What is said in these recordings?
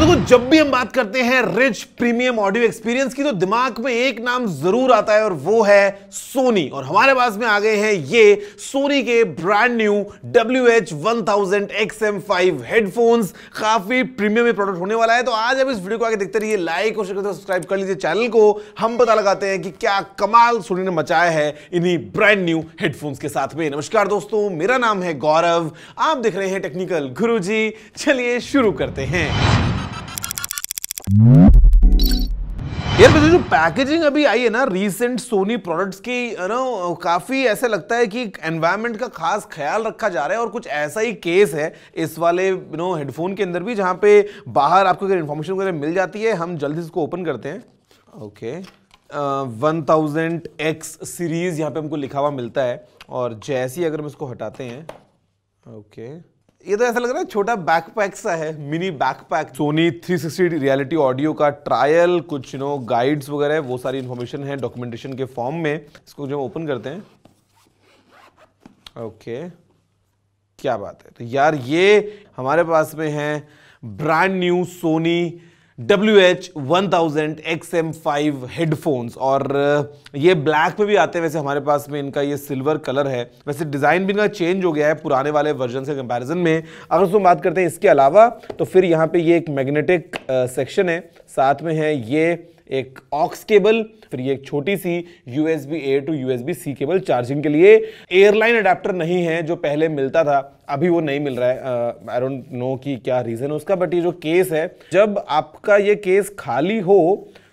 देखो जब भी हम बात करते हैं रिच प्रीमियम ऑडियो एक्सपीरियंस की तो दिमाग में एक नाम जरूर आता है और वो है सोनी और हमारे पास में आ गए हैं ये सोनी के brand new W H one thousand X M five headphones काफी प्रीमियम में प्रोडक्ट होने वाला है तो आज आप इस वीडियो को आगे देखते रहिए लाइक और सब्सक्राइब कर लीजिए चैनल को हम पता लगाते हैं कि क्या कमाल सोनी ने मचाया है इन्हीं ब्रांड न्यू हेडफोन्स के साथ में नमस्कार दोस्तों मेरा नाम है गौरव आप देख रहे हैं टेक्निकल गुरु चलिए शुरू करते हैं यार जो पैकेजिंग अभी आई है ना रीसेंट सोनी प्रोडक्ट्स की ना काफ़ी ऐसा लगता है कि एनवायरनमेंट का खास ख्याल रखा जा रहा है और कुछ ऐसा ही केस है इस वाले यू नो हेडफोन के अंदर भी जहां पे बाहर आपको अगर इन्फॉर्मेशन वगैरह मिल जाती है हम जल्दी इसको ओपन करते हैं okay one thousand X series यहाँ पे हमको लिखा हुआ मिलता है और जैसी अगर हम इसको हटाते हैं ओके okay. ये तो ऐसा लग रहा है छोटा बैकपैक सा है mini backpack Sony 360 reality audio का ट्रायल कुछ नो गाइड्स वगैरह वो सारी इन्फॉर्मेशन है डॉक्यूमेंटेशन के फॉर्म में इसको जो ओपन करते हैं ओके क्या बात है तो यार ये हमारे पास में है brand new Sony W H one thousand X M five headphones और uh, ये ब्लैक में भी आते हैं वैसे हमारे पास में इनका ये सिल्वर कलर है वैसे डिज़ाइन भी इनका चेंज हो गया है पुराने वाले वर्जन के कंपैरिजन में अगर उसमें बात करते हैं इसके अलावा तो फिर यहाँ पे ये एक मैग्नेटिक सेक्शन uh, है साथ में है ये एक ऑक्स केबल फिर ये एक छोटी सी USB A to USB C cable charging के लिए एयरलाइन अडेप्टर नहीं है जो पहले मिलता था अभी वो नहीं मिल रहा है आई डोंट नो कि क्या रीज़न है उसका बट ये जो केस है जब आपका ये केस खाली हो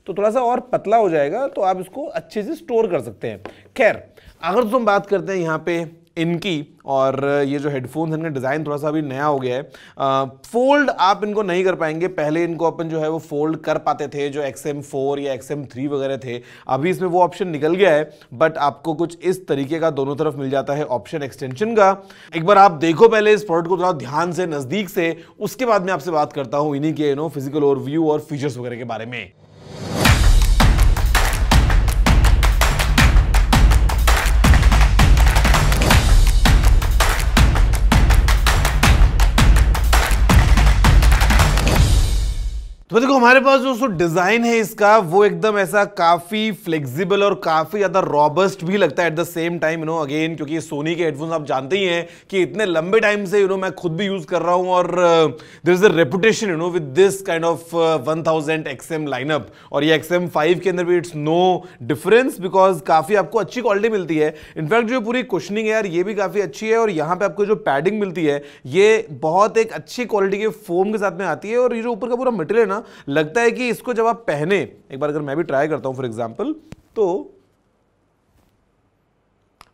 तो थोड़ा सा और पतला हो जाएगा तो आप इसको अच्छे से स्टोर कर सकते हैं खैर अगर तुम तो बात करते हैं यहाँ पे इनकी और ये जो हेडफोन्स इनका डिज़ाइन थोड़ा सा अभी नया हो गया है आ, फोल्ड आप इनको नहीं कर पाएंगे पहले इनको अपन जो है वो फोल्ड कर पाते थे जो एक्स एम फोर या एक्स एम थ्री वगैरह थे अभी इसमें वो ऑप्शन निकल गया है बट आपको कुछ इस तरीके का दोनों तरफ मिल जाता है ऑप्शन एक्सटेंशन का एक बार आप देखो पहले इस प्रोडक्ट को थोड़ा ध्यान से नज़दीक से उसके बाद मैं आपसे बात करता हूँ इन्हीं के यू नो फिजिकल ओवरव्यू और फीचर्स वगैरह के बारे में तो देखो हमारे पास जो डिजाइन है इसका वो एकदम ऐसा काफी फ्लेक्सिबल और काफी ज्यादा रॉबस्ट भी लगता है at the same time you know again क्योंकि सोनी के हेडफोन्स आप जानते ही हैं कि इतने लंबे टाइम से यू you नो know, मैं खुद भी यूज कर रहा हूं और there is a reputation you know with this kind of one thousand X M lineup और ये एक्सएम फाइव के अंदर भी इट्स नो डिफरेंस बिकॉज काफी आपको अच्छी क्वालिटी मिलती है इनफैक्ट जो पूरी क्वेश्चनिंग है यार ये भी काफी अच्छी है और यहाँ पे आपको जो पैडिंग मिलती है ये बहुत एक अच्छी क्वालिटी के फोम के साथ में आती है और ये जो ऊपर का पूरा मटेरियल ना ना लगता है कि इसको जब आप पहने एक बार अगर मैं भी ट्राई करता हूं फॉर एग्जाम्पल तो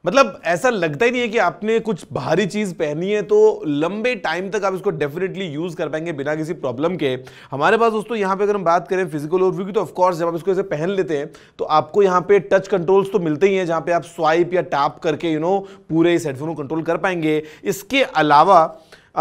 मतलब ऐसा लगता ही नहीं है कि आपने कुछ भारी चीज़ पहनी है तो लंबे टाइम तक आप इसको डेफिनेटली यूज़ कर पाएंगे बिना किसी प्रॉब्लम के हमारे पास दोस्तों यहाँ पे अगर हम बात करें फिजिकल ओवरव्यू की तो ऑफकोर्स जब आप इसको ऐसे पहन लेते हैं तो आपको यहाँ पे टच कंट्रोल्स तो मिलते ही हैं जहाँ पर आप स्वाइप या टैप करके यू you नो know, पूरे इस हेडफोन को कंट्रोल कर पाएंगे इसके अलावा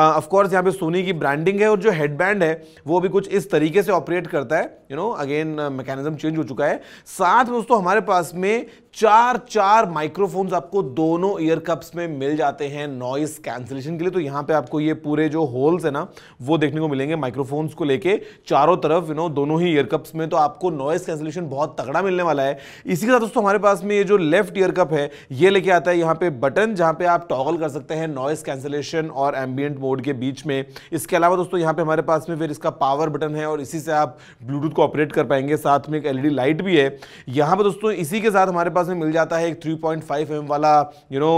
ऑफकोर्स uh, यहाँ पे सोनी की ब्रांडिंग है और जो हेडबैंड है वो भी कुछ इस तरीके से ऑपरेट करता है you know again mechanism change हो चुका है साथ में दोस्तों हमारे पास में चार चार माइक्रोफोन्स आपको दोनों ईयर कप्स में मिल जाते हैं नॉइस कैंसिलेशन के लिए तो यहाँ पे आपको ये पूरे जो होल्स है ना वो देखने को मिलेंगे माइक्रोफोन्स को लेके चारों तरफ यू नो दोनों ही ईयर कप्स में तो आपको नॉइस कैंसिलेशन बहुत तगड़ा मिलने वाला है इसी के साथ दोस्तों हमारे पास में ये जो लेफ्ट ईयर कप है ये लेके आता है यहाँ पे बटन जहाँ पे आप टॉगल कर सकते हैं नॉइस कैंसिलेशन और एम्बियंट मोड के बीच में इसके अलावा दोस्तों यहाँ पे हमारे पास में फिर इसका पावर बटन है और इसी से आप ब्लूटूथ को ऑपरेट कर पाएंगे साथ में एक एलईडी लाइट भी है यहाँ पर दोस्तों इसी के साथ हमारे पास में मिल जाता है एक 3.5 पॉइंट वाला यू नो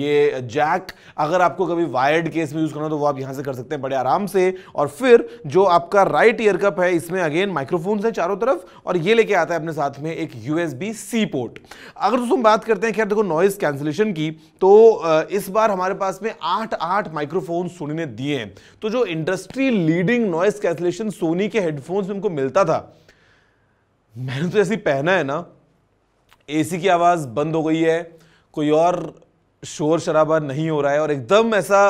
ये जैक अगर आपको कभी वायर्ड केस में यूज़ करना हो तो वो आप यहाँ से कर सकते हैं बड़े आराम से और फिर जो आपका राइट ईयर कप है इसमें अगेन माइक्रोफोन्स हैं चारों तरफ और ये लेके आता है अपने साथ में एक यू सी पोर्ट अगर दोस्तों हम बात करते हैं खैर देखो नॉइस कैंसिलेशन की तो इस बार हमारे पास में आठ आठ माइक्रोफोन सुनने दिए हैं तो जो industry leading noise cancellation Sony के हेडफोन्स में उनको मिलता था मैंने तो ऐसी पहना है ना एसी की आवाज़ बंद हो गई है कोई और शोर शराबा नहीं हो रहा है और एकदम ऐसा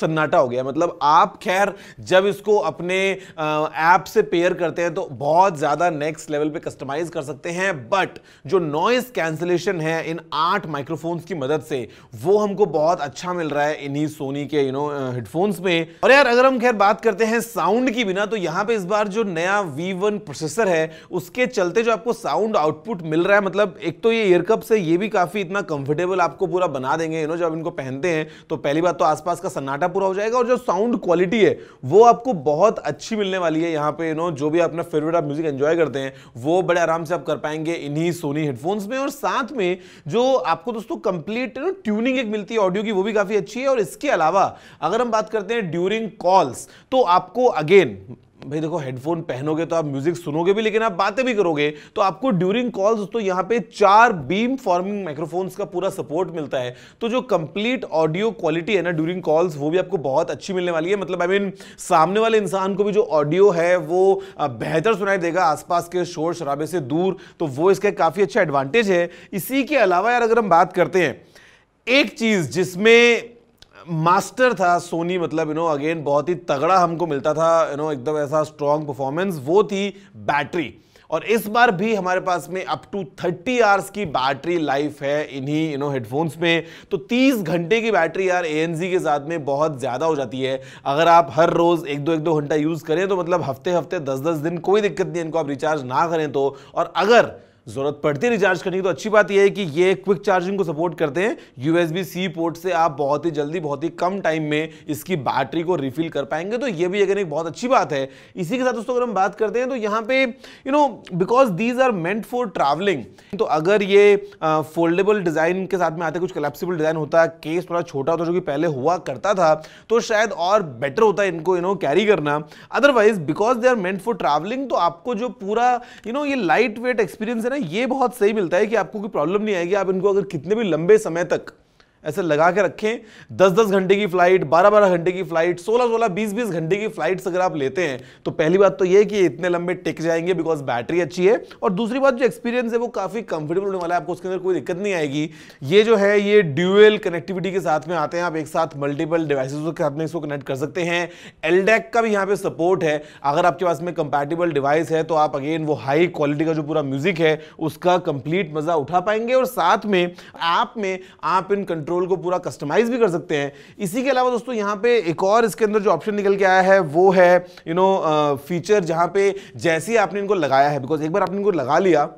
सन्नाटा हो गया मतलब आप खैर जब इसको अपने ऐप से पेयर करते हैं तो बहुत ज़्यादा नेक्स्ट लेवल पे कस्टमाइज कर सकते हैं बट जो नॉइस कैंसिलेशन है इन आठ माइक्रोफोन्स की मदद से वो हमको बहुत अच्छा मिल रहा है इन्हीं सोनी के यू नो हेडफोन्स में और यार अगर हम खैर बात करते हैं साउंड की बिना तो यहाँ पर इस बार जो नया वी प्रोसेसर है उसके चलते जो आपको साउंड आउटपुट मिल रहा है मतलब एक तो ये ईयरकप से ये भी काफ़ी इतना कंफर्टेबल आपको पूरा बना देंगे यू नो जब इनको पहनते हैं तो पहली बात तो आसपास का सन्नाटा पूरा हो जाएगा और जो साउंड क्वालिटी है वो आपको बहुत अच्छी मिलने वाली है यहाँ पे यू नो जो भी अपना फेवरेट आप म्यूजिक एंजॉय करते हैं वो बड़े आराम से आप कर पाएंगे इन्हीं सोनी हेडफोन्स में और साथ में जो आपको दोस्तों कंप्लीट नो ट्यूनिंग एक मिलती है ऑडियो की वो भी काफ़ी अच्छी है और इसके अलावा अगर हम बात करते हैं ड्यूरिंग कॉल्स तो आपको अगेन भाई देखो हेडफोन पहनोगे तो आप म्यूजिक सुनोगे भी लेकिन आप बातें भी करोगे तो आपको ड्यूरिंग कॉल्स तो यहाँ पे चार बीम फॉर्मिंग माइक्रोफोन्स का पूरा सपोर्ट मिलता है तो जो कंप्लीट ऑडियो क्वालिटी है ना ड्यूरिंग कॉल्स वो भी आपको बहुत अच्छी मिलने वाली है मतलब आई I मीन mean, सामने वाले इंसान को भी जो ऑडियो है वो बेहतर सुनाई देगा आसपास के शोर शराबे से दूर तो वो इसका काफ़ी अच्छा एडवांटेज है इसी के अलावा यार अगर हम बात करते हैं एक चीज़ जिसमें मास्टर था सोनी मतलब यू नो अगेन बहुत ही तगड़ा हमको मिलता था यू नो एकदम ऐसा स्ट्रॉन्ग परफॉर्मेंस वो थी बैटरी और इस बार भी हमारे पास में अप टू 30 आवर्स की बैटरी लाइफ है इन्हीं यू नो हेडफोन्स में तो 30 घंटे की बैटरी यार ए के साथ में बहुत ज़्यादा हो जाती है अगर आप हर रोज़ एक दो एक दो घंटा यूज़ करें तो मतलब हफ्ते हफ्ते दस दस दिन कोई दिक्कत नहीं इनको आप रिचार्ज ना करें तो और अगर ज़रूरत पड़ती है रिचार्ज करने की तो अच्छी बात यह है कि ये क्विक चार्जिंग को सपोर्ट करते हैं यूएसबी सी पोर्ट से आप बहुत ही जल्दी बहुत ही कम टाइम में इसकी बैटरी को रिफिल कर पाएंगे तो ये भी अगर एक बहुत अच्छी बात है इसी के साथ दोस्तों अगर हम बात करते हैं तो यहाँ पे you know because these are meant for travelling तो अगर ये फोल्डेबल डिज़ाइन के साथ में आते कुछ कलेप्सिबल डिज़ाइन होता केस थोड़ा छोटा होता जो कि पहले हुआ करता था तो शायद और बेटर होता है इनको यू नो कैरी करना otherwise because they are meant for travelling तो आपको जो पूरा यू you नो know, ये लाइट वेट एक्सपीरियंस है ना ये बहुत सही मिलता है कि आपको कोई प्रॉब्लम नहीं आएगी आप इनको अगर कितने भी लंबे समय तक ऐसे लगा के रखें दस दस घंटे की फ्लाइट बारह बारह घंटे की फ्लाइट सोलह सोलह बीस बीस घंटे की फ्लाइट्स अगर आप लेते हैं तो पहली बात तो यह कि इतने लंबे टिक जाएंगे बिकॉज बैटरी अच्छी है और दूसरी बात जो एक्सपीरियंस है वो काफ़ी कंफर्टेबल होने वाला है आपको उसके अंदर कोई दिक्कत नहीं आएगी ये जो है ये ड्यूएल कनेक्टिविटी के साथ में आते हैं आप एक साथ मल्टीपल डिवाइस के साथ में इसको कनेक्ट कर सकते हैं एलडेक का भी यहाँ पे सपोर्ट है अगर आपके पास में कंपेटेबल डिवाइस है तो आप अगेन वो हाई क्वालिटी का जो पूरा म्यूजिक है उसका कंप्लीट मजा उठा पाएंगे और साथ में ऐप में आप इन कंट्रोल रोल को पूरा कस्टमाइज भी कर सकते हैं इसी के अलावा दोस्तों यहाँ पे एक और इसके अंदर जो ऑप्शन निकल के आया है वो है यू नो फीचर जहाँ पे जैसे ही आपने इनको लगाया है बिकॉज एक बार आपने इनको लगा लिया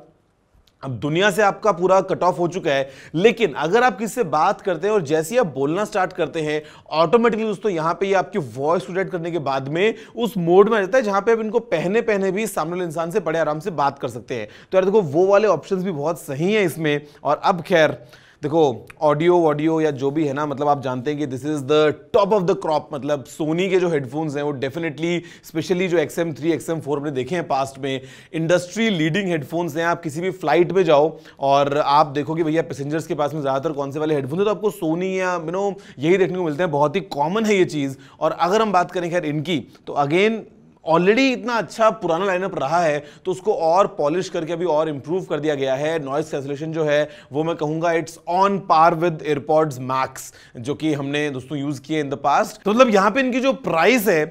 अब दुनिया से आपका पूरा कट ऑफ हो चुका है लेकिन अगर आप किसी से बात करते हैं और जैसे ही आप बोलना स्टार्ट करते हैं ऑटोमेटिकली दोस्तों यहाँ पे ये यह आपकी वॉइस रिडेक्ट करने के बाद में उस मोड में आ जाता है जहाँ पे आप इनको पहने पहने भी सामने वाले इंसान से बड़े आराम से बात कर सकते हैं तो यार देखो वो वाले ऑप्शन भी बहुत सही हैं इसमें और अब खैर देखो ऑडियो ऑडियो या जो भी है ना मतलब आप जानते हैं कि this is the top of the crop मतलब सोनी के जो हेडफोन्स हैं वो डेफिनेटली स्पेशली जो X M three X M four हमने देखे हैं पास्ट में इंडस्ट्री लीडिंग हेडफोन्स हैं आप किसी भी फ्लाइट में जाओ और आप देखो कि भैया पैसेंजर्स के पास में ज़्यादातर कौन से वाले हेडफोन है तो आपको सोनी या यू नो यही देखने को मिलते हैं बहुत ही कॉमन है ये चीज़ और अगर हम बात करें खैर इनकी तो अगेन ऑलरेडी इतना अच्छा पुराना लाइनअप रहा है तो उसको और पॉलिश करके अभी और इम्प्रूव कर दिया गया है नॉइस कैंसलेशन जो है वो मैं कहूंगा it's on par with AirPods Max जो कि हमने दोस्तों यूज़ किए इन द पास्ट तो मतलब यहाँ पे इनकी जो प्राइस है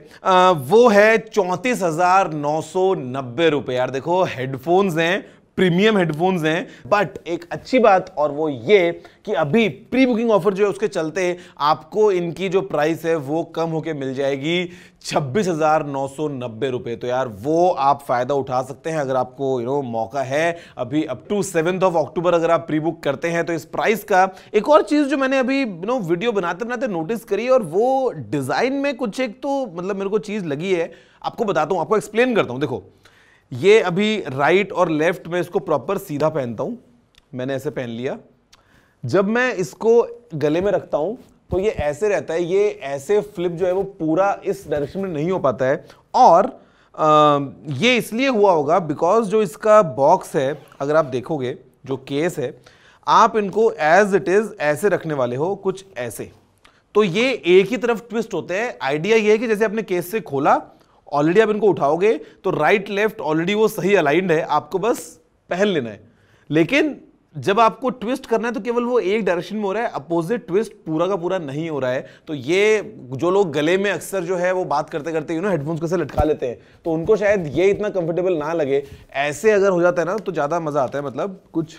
वो है चौंतीस हज़ार नौ सौ नब्बे रुपये यार देखो हेडफोन्स हैं प्रीमियम हेडफोन्स हैं बट एक अच्छी बात और वो ये कि अभी प्री बुकिंग ऑफर जो है उसके चलते आपको इनकी जो प्राइस है वो कम होके मिल जाएगी छब्बीस हजार नौ सौ नब्बे रुपये तो यार वो आप फ़ायदा उठा सकते हैं अगर आपको यू नो मौका है अभी up to seventh of October अगर आप प्री बुक करते हैं तो इस प्राइस का एक और चीज़ जो मैंने अभी यू नो वीडियो बनाते बनाते नोटिस करी और वो डिज़ाइन में कुछ एक तो मतलब मेरे को चीज़ लगी है आपको बताता हूँ आपको एक्सप्लेन करता हूँ देखो ये अभी राइट और लेफ्ट में इसको प्रॉपर सीधा पहनता हूँ मैंने ऐसे पहन लिया जब मैं इसको गले में रखता हूँ तो ये ऐसे रहता है ये ऐसे फ्लिप जो है वो पूरा इस डायरेक्शन में नहीं हो पाता है और आ, ये इसलिए हुआ होगा बिकॉज जो इसका बॉक्स है अगर आप देखोगे जो केस है आप इनको एज इट इज़ ऐसे रखने वाले हो कुछ ऐसे तो ये एक ही तरफ ट्विस्ट होते हैं आइडिया ये है कि जैसे आपने केस से खोला ऑलरेडी आप इनको उठाओगे तो राइट लेफ्ट ऑलरेडी वो सही अलाइंड है आपको बस पहन लेना है लेकिन जब आपको ट्विस्ट करना है तो केवल वो एक डायरेक्शन में हो रहा है अपोजिट ट्विस्ट पूरा का पूरा नहीं हो रहा है तो ये जो लोग गले में अक्सर जो है वो बात करते करते यू नो हेडफोन्स कैसे लटका लेते हैं तो उनको शायद ये इतना कंफर्टेबल ना लगे ऐसे अगर हो जाता है ना तो ज़्यादा मज़ा आता है मतलब कुछ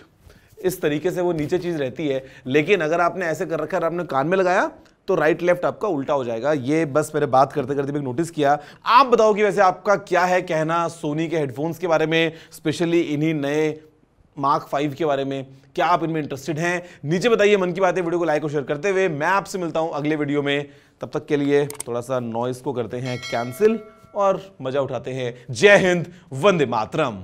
इस तरीके से वो नीचे चीज़ रहती है लेकिन अगर आपने ऐसे कर रखा है आपने कान में लगाया तो राइट लेफ्ट आपका उल्टा हो जाएगा ये बस मैंने बात करते करते भी नोटिस किया आप बताओ कि वैसे आपका क्या है कहना सोनी के हेडफोन्स के बारे में स्पेशली इन्हीं नए मार्क फाइव के बारे में क्या आप इनमें इंटरेस्टेड हैं नीचे बताइए मन की बातें वीडियो को लाइक और शेयर करते हुए मैं आपसे मिलता हूं अगले वीडियो में तब तक के लिए थोड़ा सा नॉइस को करते हैं कैंसिल और मजा उठाते हैं जय हिंद वंदे मातरम